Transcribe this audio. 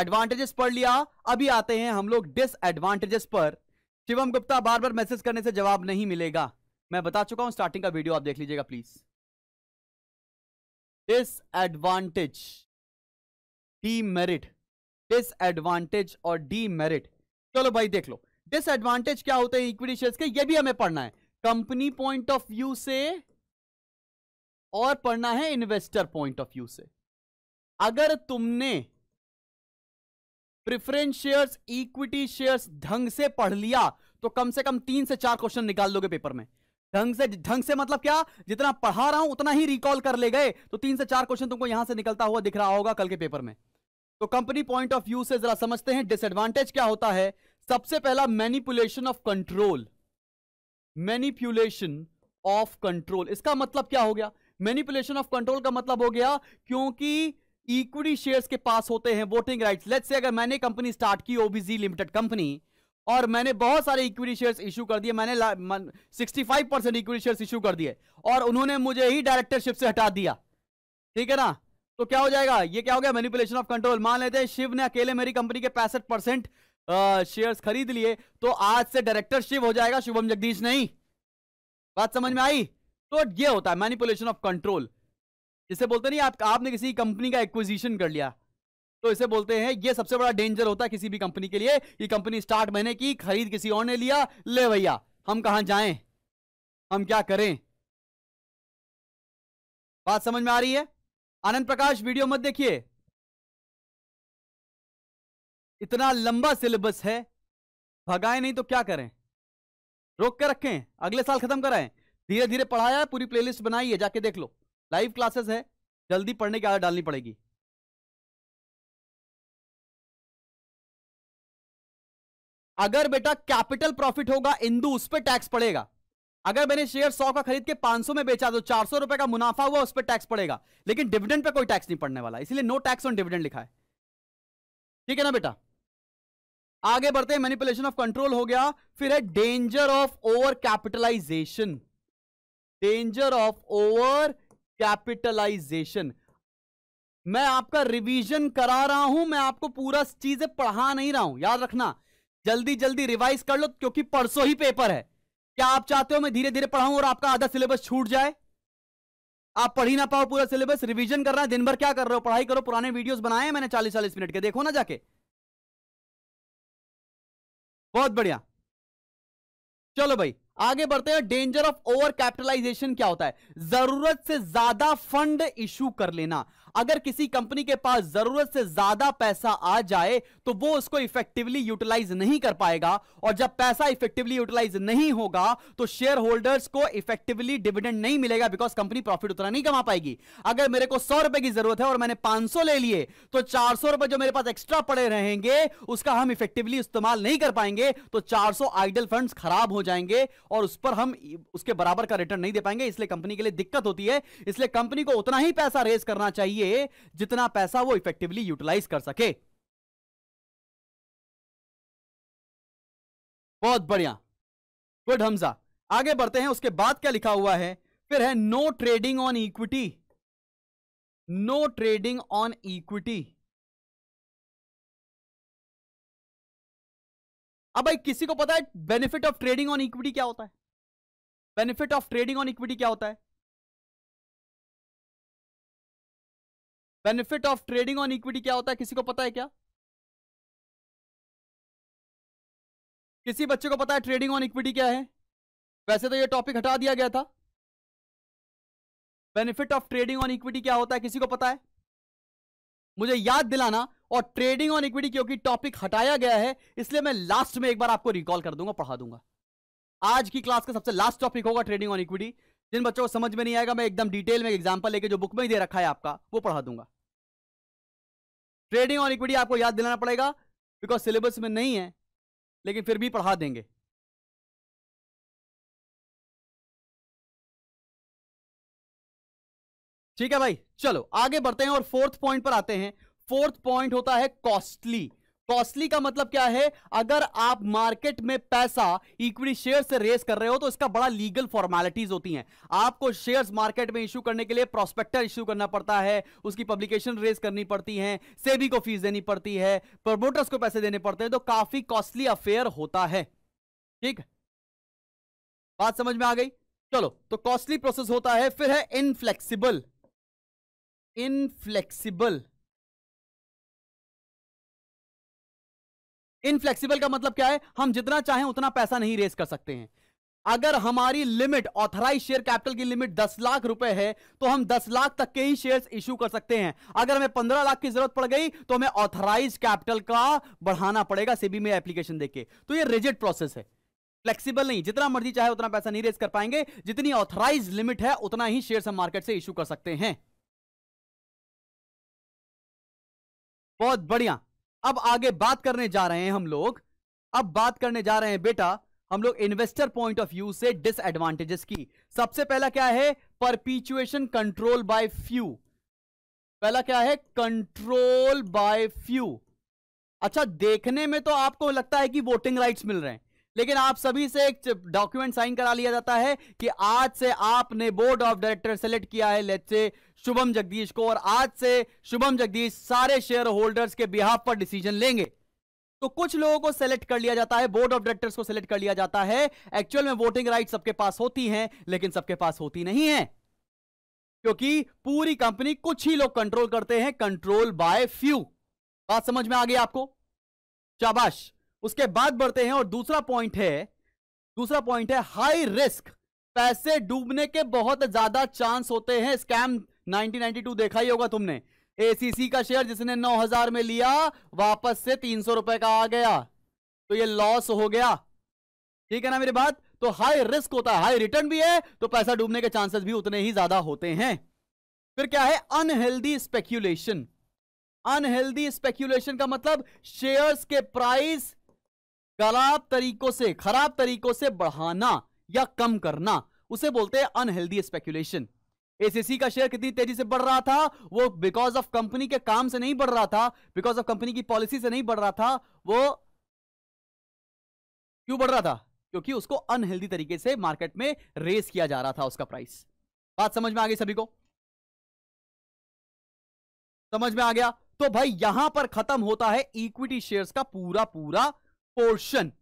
advantages पढ़ लिया अभी आते हैं हम लोग डिसएडवांटेजेस पर शिवम गुप्ता बार बार मैसेज करने से जवाब नहीं मिलेगा मैं बता चुका हूं स्टार्टिंग का वीडियो आप देख लीजिएगा please disadvantage demerit disadvantage और डी मेरिट चलो भाई देख लो डिसएडवांटेज क्या होते हैं इक्विटी शेयर्स के ये भी हमें पढ़ना है कंपनी पॉइंट ऑफ व्यू से और पढ़ना है इन्वेस्टर पॉइंट ऑफ व्यू से अगर तुमने प्रिफरेंस शेयर्स इक्विटी शेयर्स ढंग से पढ़ लिया तो कम से कम तीन से चार क्वेश्चन निकाल लोगे पेपर में ढंग से ढंग से मतलब क्या जितना पढ़ा रहा हूं उतना ही रिकॉल कर ले गए तो तीन से चार क्वेश्चन तुमको यहां से निकलता हुआ दिख रहा होगा कल के पेपर में तो कंपनी पॉइंट ऑफ व्यू से जरा समझते हैं डिसएडवांटेज क्या होता है सबसे पहला manipulation of control manipulation of control इसका मतलब क्या हो गया मैनिपुलेशन ऑफ कंट्रोल का मतलब हो गया क्योंकि इक्विटी शेयर्स के पास होते हैं वोटिंग राइट्स लेट्स से अगर मैंने कंपनी स्टार्ट की ओबीजी लिमिटेड कंपनी और मैंने बहुत सारे इक्विटी शेयर्स इशू कर दिए मैंने sixty five percent equity shares issue कर दिए और उन्होंने मुझे ही डायरेक्टरशिप से हटा दिया ठीक है ना तो क्या हो जाएगा ये क्या हो गया मैनिपुलेशन ऑफ कंट्रोल मान लेते हैं शिव ने अकेले मेरी कंपनी के पैंसठ परसेंट शेयर्स खरीद लिए तो आज से डायरेक्टर शिव हो जाएगा शुभम जगदीश नहीं बात समझ में आई तो ये होता है मैनिपुलेशन ऑफ कंट्रोल जिसे बोलते नहीं आप आपने किसी कंपनी का एक्विजिशन कर लिया तो इसे बोलते हैं ये सबसे बड़ा डेंजर होता है किसी भी कंपनी के लिए ये कंपनी स्टार्ट महीने की खरीद किसी और ने लिया ले भैया हम कहा जाएं हम क्या करें बात समझ में आ रही है आनंद प्रकाश वीडियो मत देखिए इतना लंबा सिलेबस है भगाए नहीं तो क्या करें रोक के रखें अगले साल खत्म कराएं धीरे धीरे पढ़ाया पूरी प्लेलिस्ट बनाई है जाके देख लो लाइव क्लासेस है जल्दी पढ़ने की आदत डालनी पड़ेगी अगर बेटा कैपिटल प्रॉफिट होगा इंदू उस पर टैक्स पड़ेगा अगर मैंने शेयर सौ का खरीद के 500 में बेचा तो चार सौ रुपए का मुनाफा हुआ उस पर टैक्स पड़ेगा लेकिन डिविडेंड पे कोई टैक्स नहीं पड़ने वाला इसलिए नो टैक्स ऑन डिविडेंड लिखा है ठीक है ना बेटा आगे बढ़ते हैं मैनिपुलेशन ऑफ कंट्रोल हो गया फिर है danger of over capitalisation danger of over capitalisation मैं आपका रिवीजन करा रहा हूं मैं आपको पूरा चीजें पढ़ा नहीं रहा हूं याद रखना जल्दी जल्दी रिवाइज कर लो क्योंकि परसों ही पेपर है क्या आप चाहते हो मैं धीरे धीरे पढ़ाऊं और आपका आधा सिलेबस छूट जाए आप पढ़ ही ना पाओ पूरा सिलेबस रिवीजन रहा है दिन भर क्या कर रहे हो पढ़ाई करो पुराने वीडियोस बनाए मैंने चालीस चालीस मिनट के देखो ना जाके बहुत बढ़िया चलो भाई आगे बढ़ते हैं डेंजर ऑफ ओवर कैपिटलाइजेशन क्या होता है जरूरत से ज्यादा फंड इश्यू कर लेना अगर किसी कंपनी के पास जरूरत से ज्यादा पैसा आ जाए तो वो उसको इफेक्टिवली यूटिलाइज नहीं कर पाएगा और जब पैसा इफेक्टिवली यूटिलाइज नहीं होगा तो शेयर होल्डर्स को इफेक्टिवली डिविडेंड नहीं मिलेगा बिकॉज कंपनी प्रॉफिट उतना नहीं कमा पाएगी अगर मेरे को सौ रुपए की जरूरत है और मैंने पांच ले लिए तो चार रुपए जो मेरे पास एक्स्ट्रा पड़े रहेंगे उसका हम इफेक्टिवली इस्तेमाल नहीं कर पाएंगे तो चार आइडल फंड खराब हो जाएंगे और उस पर हम उसके बराबर का रिटर्न नहीं दे पाएंगे इसलिए कंपनी के लिए दिक्कत होती है इसलिए कंपनी को उतना ही पैसा रेज करना चाहिए चाहिए जितना पैसा वो इफेक्टिवली यूटिलाइज कर सके बहुत बढ़िया गुड हमजा आगे बढ़ते हैं उसके बाद क्या लिखा हुआ है फिर है no trading on equity no trading on equity अब भाई किसी को पता है benefit of trading on equity क्या होता है benefit of trading on equity क्या होता है benefit of trading on equity क्या होता है किसी को पता है क्या किसी बच्चे को पता है ट्रेडिंग ऑन इक्विटी क्या है वैसे तो ये टॉपिक हटा दिया गया था benefit of trading on equity क्या होता है किसी को पता है मुझे याद दिलाना और ट्रेडिंग ऑन इक्विटी क्योंकि टॉपिक हटाया गया है इसलिए मैं लास्ट में एक बार आपको रिकॉल कर दूंगा पढ़ा दूंगा आज की क्लास का सबसे लास्ट टॉपिक होगा ट्रेडिंग ऑन इक्विटी जिन बच्चों को समझ में नहीं आएगा मैं एकदम डिटेल में एग्जाम्पल लेके जो बुक में ही दे रखा है आपका वो पढ़ा दूंगा ट्रेडिंग ऑन इक्विटी आपको याद दिलाना पड़ेगा बिकॉज सिलेबस में नहीं है लेकिन फिर भी पढ़ा देंगे ठीक है भाई चलो आगे बढ़ते हैं और फोर्थ पॉइंट पर आते हैं फोर्थ पॉइंट होता है कॉस्टली कॉस्टली का मतलब क्या है अगर आप मार्केट में पैसा इक्विटी शेयर से रेस कर रहे हो तो इसका बड़ा लीगल फॉर्मेलिटीज होती हैं आपको शेयर्स मार्केट में इश्यू करने के लिए प्रोस्पेक्टर इश्यू करना पड़ता है उसकी पब्लिकेशन रेस करनी पड़ती है सेबी को फीस देनी पड़ती है प्रमोटर्स को पैसे देने पड़ते हैं तो काफी कॉस्टली अफेयर होता है ठीक बात समझ में आ गई चलो तो कॉस्टली प्रोसेस होता है फिर है इनफ्लेक्सिबल इनफ्लेक्सिबल इनफ्लेक्सिबल का मतलब क्या है हम जितना चाहें उतना पैसा नहीं रेस कर सकते हैं अगर हमारी लिमिट ऑथराइज शेयर कैपिटल की लिमिट 10 लाख रुपए है तो हम 10 लाख तक के ही शेयर्स इश्यू कर सकते हैं अगर हमें 15 लाख की जरूरत पड़ गई तो हमें ऑथराइज कैपिटल का बढ़ाना पड़ेगा सेबी में एप्लीकेशन देके तो ये रिजिड प्रोसेस है फ्लेक्सिबल नहीं जितना मर्जी चाहे उतना पैसा नहीं रेस कर पाएंगे जितनी ऑथराइज लिमिट है उतना ही शेयर हम मार्केट से इशू कर सकते हैं बहुत बढ़िया अब आगे बात करने जा रहे हैं हम लोग अब बात करने जा रहे हैं बेटा हम लोग इन्वेस्टर पॉइंट ऑफ व्यू से डिसएडवांटेजेस की सबसे पहला क्या है परपीचुएशन कंट्रोल बाय फ्यू पहला क्या है कंट्रोल बाय फ्यू अच्छा देखने में तो आपको लगता है कि वोटिंग राइट्स मिल रहे हैं लेकिन आप सभी से एक डॉक्यूमेंट साइन करा लिया जाता है कि आज से आपने बोर्ड ऑफ डायरेक्टर सेलेक्ट किया है लेट से शुभम जगदीश को और आज से शुभम जगदीश सारे शेयर होल्डर्स के बिहाफ पर डिसीजन लेंगे तो कुछ लोगों को सेलेक्ट कर लिया जाता है बोर्ड ऑफ डायरेक्टर्स को सेलेक्ट कर लिया जाता है एक्चुअल में वोटिंग राइट सबके पास होती है लेकिन सबके पास होती नहीं है क्योंकि पूरी कंपनी कुछ ही लोग कंट्रोल करते हैं कंट्रोल बाय फ्यू बात समझ में आ गई आपको शाबाश उसके बाद बढ़ते हैं और दूसरा पॉइंट है दूसरा पॉइंट है हाई रिस्क पैसे डूबने के बहुत ज्यादा चांस होते हैं स्कैम 1992 देखा ही होगा तुमने एसीसी का शेयर जिसने 9000 में लिया वापस से तीन रुपए का आ गया तो ये लॉस हो गया ठीक है ना मेरी बात तो हाई रिस्क होता है हाई रिटर्न भी है तो पैसा डूबने के चांसेस भी उतने ही ज्यादा होते हैं फिर क्या है अनहेल्दी स्पेक्यूलेशन अनहेल्दी स्पेक्यूलेशन का मतलब शेयर्स के प्राइस खराब तरीकों से खराब तरीकों से बढ़ाना या कम करना उसे बोलते हैं अनहेल्दी स्पेकुलेशन एसीसी का शेयर कितनी तेजी से बढ़ रहा था वो बिकॉज ऑफ कंपनी के काम से नहीं बढ़ रहा था बिकॉज ऑफ कंपनी की पॉलिसी से नहीं बढ़ रहा था वो क्यों बढ़ रहा था क्योंकि उसको अनहेल्दी तरीके से मार्केट में रेस किया जा रहा था उसका प्राइस बात समझ में आ गई सभी को समझ में आ गया तो भाई यहां पर खत्म होता है इक्विटी शेयर्स का पूरा पूरा portion